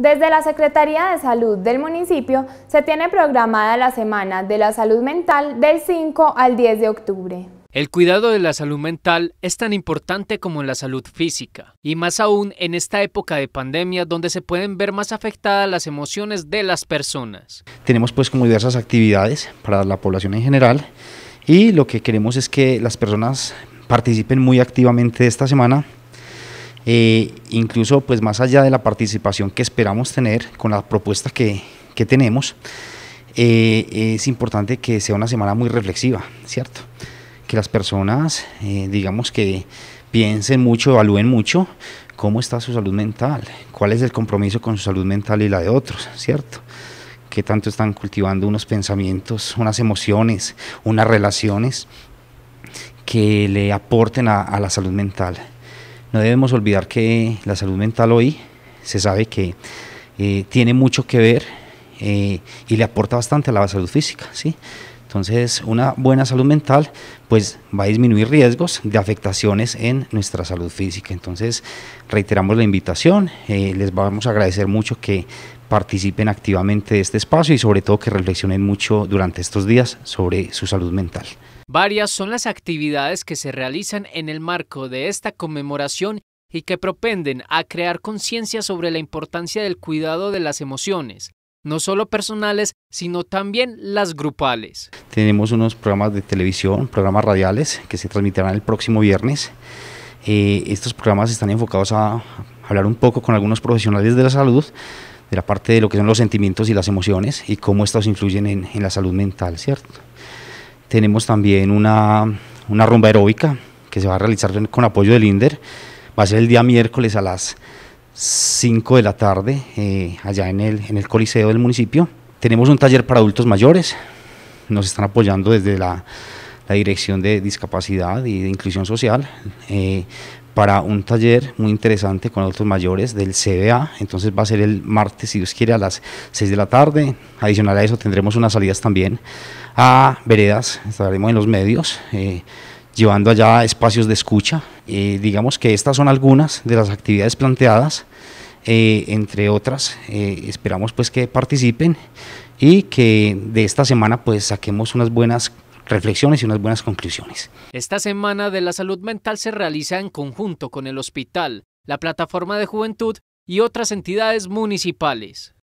Desde la Secretaría de Salud del municipio se tiene programada la Semana de la Salud Mental del 5 al 10 de octubre. El cuidado de la salud mental es tan importante como la salud física, y más aún en esta época de pandemia donde se pueden ver más afectadas las emociones de las personas. Tenemos pues como diversas actividades para la población en general y lo que queremos es que las personas participen muy activamente esta semana eh, incluso pues más allá de la participación que esperamos tener con la propuesta que, que tenemos, eh, es importante que sea una semana muy reflexiva, ¿cierto? Que las personas, eh, digamos que piensen mucho, evalúen mucho cómo está su salud mental, cuál es el compromiso con su salud mental y la de otros, ¿cierto? Qué tanto están cultivando unos pensamientos, unas emociones, unas relaciones que le aporten a la salud mental. No debemos olvidar que la salud mental hoy se sabe que eh, tiene mucho que ver eh, y le aporta bastante a la salud física, ¿sí? Entonces, una buena salud mental pues va a disminuir riesgos de afectaciones en nuestra salud física. Entonces, reiteramos la invitación, eh, les vamos a agradecer mucho que participen activamente de este espacio y sobre todo que reflexionen mucho durante estos días sobre su salud mental. Varias son las actividades que se realizan en el marco de esta conmemoración y que propenden a crear conciencia sobre la importancia del cuidado de las emociones, no solo personales, sino también las grupales. Tenemos unos programas de televisión, programas radiales que se transmitirán el próximo viernes. Eh, estos programas están enfocados a hablar un poco con algunos profesionales de la salud, de la parte de lo que son los sentimientos y las emociones y cómo estos influyen en, la salud mental, ¿cierto? Tenemos también una, una rumba aeróbica que se va a realizar con apoyo del INDER. Va a ser el día miércoles a las 5 de la tarde, eh, allá en el, en el Coliseo del municipio. Tenemos un taller para adultos mayores, nos están apoyando desde la, la Dirección de Discapacidad y de Inclusión Social. Eh, para un taller muy interesante con adultos mayores del CBA. Entonces va a ser el martes, si Dios quiere, a las 6 de la tarde. Adicional a eso tendremos unas salidas también a veredas, estaremos en los medios. Eh, llevando allá espacios de escucha. Eh, digamos que estas son algunas de las actividades planteadas, eh, entre otras, eh, esperamos pues que participen y que de esta semana pues saquemos unas buenas reflexiones y unas buenas conclusiones. Esta semana de la salud mental se realiza en conjunto con el hospital, la plataforma de juventud y otras entidades municipales.